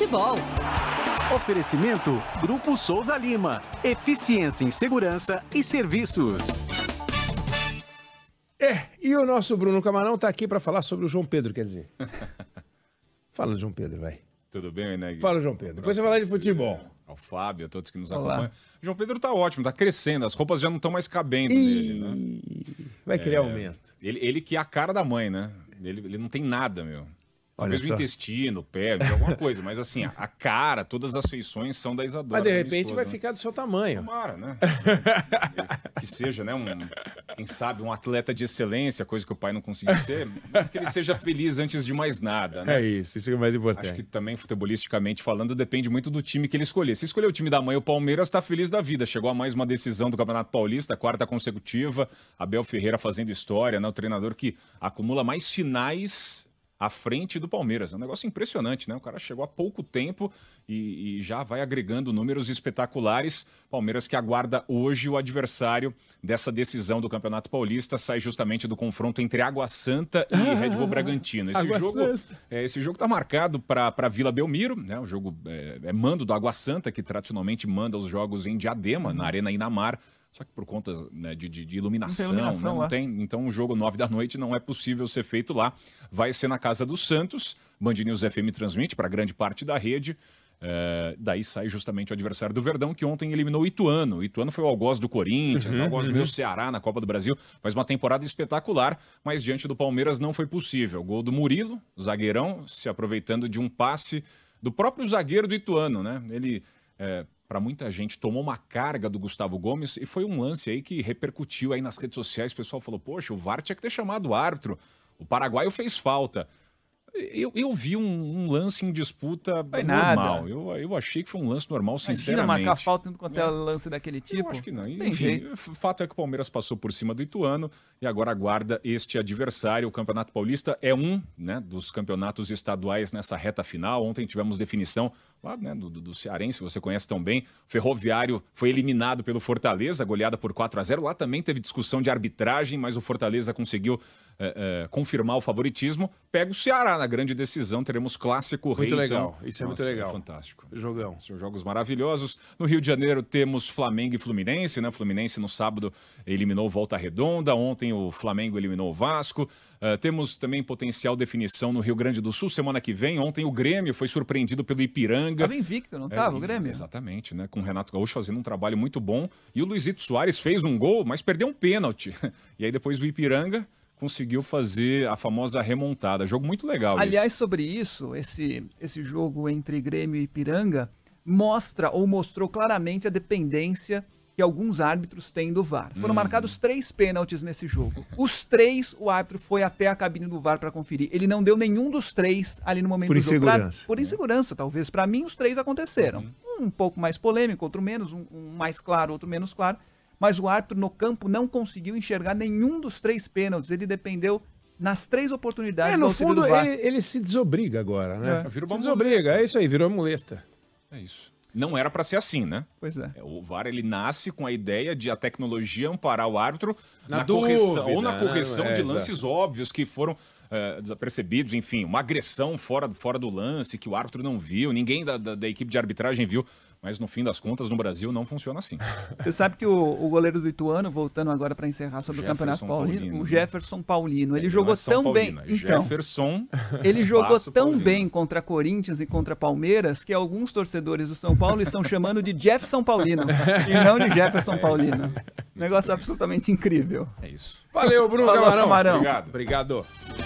futebol. Oferecimento Grupo Souza Lima. Eficiência em segurança e serviços. É, e o nosso Bruno Camarão está aqui para falar sobre o João Pedro, quer dizer. Fala, João Pedro, vai. Tudo bem, né? Gui? Fala, João Pedro. Depois você vai falar de futebol. É, ao é Fábio, a todos que nos Olá. acompanham. João Pedro tá ótimo, tá crescendo. As roupas já não estão mais cabendo Ih, nele, né? Vai querer é, aumento. Ele, ele que é a cara da mãe, né? Ele, ele não tem nada, meu. Talvez o intestino, o pé, alguma coisa, mas assim, a, a cara, todas as feições são da Isadora. Mas de repente esposa, vai né? ficar do seu tamanho. Tomara, né? que seja, né? Um, quem sabe, um atleta de excelência, coisa que o pai não conseguiu ser, mas que ele seja feliz antes de mais nada, né? É isso, isso é o mais importante. Acho que também, futebolisticamente falando, depende muito do time que ele escolher. Se escolher o time da mãe, o Palmeiras tá feliz da vida. Chegou a mais uma decisão do Campeonato Paulista, quarta consecutiva. Abel Ferreira fazendo história, né? O treinador que acumula mais finais à frente do Palmeiras. É um negócio impressionante, né? O cara chegou há pouco tempo e, e já vai agregando números espetaculares. Palmeiras que aguarda hoje o adversário dessa decisão do Campeonato Paulista, sai justamente do confronto entre Água Santa e ah, Red Bull Bragantino. Esse jogo é, esse jogo está marcado para Vila Belmiro, né? O jogo é, é mando do Água Santa, que tradicionalmente manda os jogos em Diadema, na Arena Inamar. Só que por conta né, de, de, de, iluminação, não, tem, iluminação, né? não tem Então, o jogo 9 da noite não é possível ser feito lá. Vai ser na casa do Santos. Band News FM transmite para grande parte da rede. É, daí sai justamente o adversário do Verdão, que ontem eliminou o Ituano. O Ituano foi o algoz do Corinthians, uhum, algoz uhum. do uhum. Ceará na Copa do Brasil. Faz uma temporada espetacular, mas diante do Palmeiras não foi possível. Gol do Murilo, zagueirão, se aproveitando de um passe do próprio zagueiro do Ituano, né? Ele é, para muita gente, tomou uma carga do Gustavo Gomes e foi um lance aí que repercutiu aí nas redes sociais. O pessoal falou: Poxa, o VAR tinha que ter chamado o árbitro. O Paraguai fez falta. Eu, eu vi um, um, lance em disputa foi normal. Eu, eu achei que foi um lance normal, Imagina sinceramente. marcar falta enquanto contra é. Né? lance daquele tipo? Eu acho que não. Tem Enfim, jeito. fato é que o Palmeiras passou por cima do Ituano e agora aguarda este adversário. O Campeonato Paulista é um né, dos campeonatos estaduais nessa reta final. Ontem tivemos definição lá né, do, do Cearense, você conhece tão bem. O Ferroviário foi eliminado pelo Fortaleza, goleada por 4 a 0 Lá também teve discussão de arbitragem, mas o Fortaleza conseguiu é, é, confirmar o favoritismo, pega o Ceará na grande decisão. Teremos clássico muito rei. Muito legal, então. isso é muito é legal. É fantástico. Jogão. São jogos maravilhosos. No Rio de Janeiro temos Flamengo e Fluminense, né? Fluminense no sábado eliminou Volta Redonda. Ontem o Flamengo eliminou o Vasco. Uh, temos também potencial definição no Rio Grande do Sul semana que vem. Ontem o Grêmio foi surpreendido pelo Ipiranga. Estava invicto, não estava é, o Grêmio? Exatamente, né? Com o Renato Gaúcho fazendo um trabalho muito bom. E o Luizito Soares fez um gol, mas perdeu um pênalti. E aí depois o Ipiranga conseguiu fazer a famosa remontada. Jogo muito legal. Aliás, sobre isso, esse, esse jogo entre Grêmio e Piranga mostra ou mostrou claramente a dependência que alguns árbitros têm do VAR. Foram hum. marcados três pênaltis nesse jogo. Os três, o árbitro foi até a cabine do VAR para conferir. Ele não deu nenhum dos três ali no momento por do jogo. Insegurança. por né? insegurança, talvez. Para mim, os três aconteceram. Uhum. Um pouco mais polêmico, outro menos. Um, um mais claro, outro menos claro mas o árbitro no campo não conseguiu enxergar nenhum dos três pênaltis. Ele dependeu nas três oportunidades. É, no fundo, ele, ele, se desobriga agora, né? É. Virou se desobriga, é isso aí, virou muleta. É isso. Não era para ser assim, né? Pois é. é. O VAR ele nasce com a ideia de a tecnologia amparar o árbitro na, na dúvida, correção ou na né? correção de é, lances óbvios que foram é, desapercebidos, enfim, uma agressão fora, fora do lance que o árbitro não viu, ninguém da, da, da equipe de arbitragem viu. Mas no fim das contas, no Brasil não funciona assim. Você sabe que o, o goleiro do Ituano, voltando agora para encerrar sobre o, o Campeonato Paulino, Paulino, o né? Jefferson Paulino, ele é, jogou é tão bem. É então, Jefferson. Ele jogou tão Paulino. bem contra Corinthians e contra Palmeiras que alguns torcedores do São Paulo estão chamando de Jefferson Paulino e não de Jefferson é. Paulino. Negócio absolutamente incrível. É isso. Valeu, Bruno Falou, Camarão. Camarão. Obrigado. Obrigado.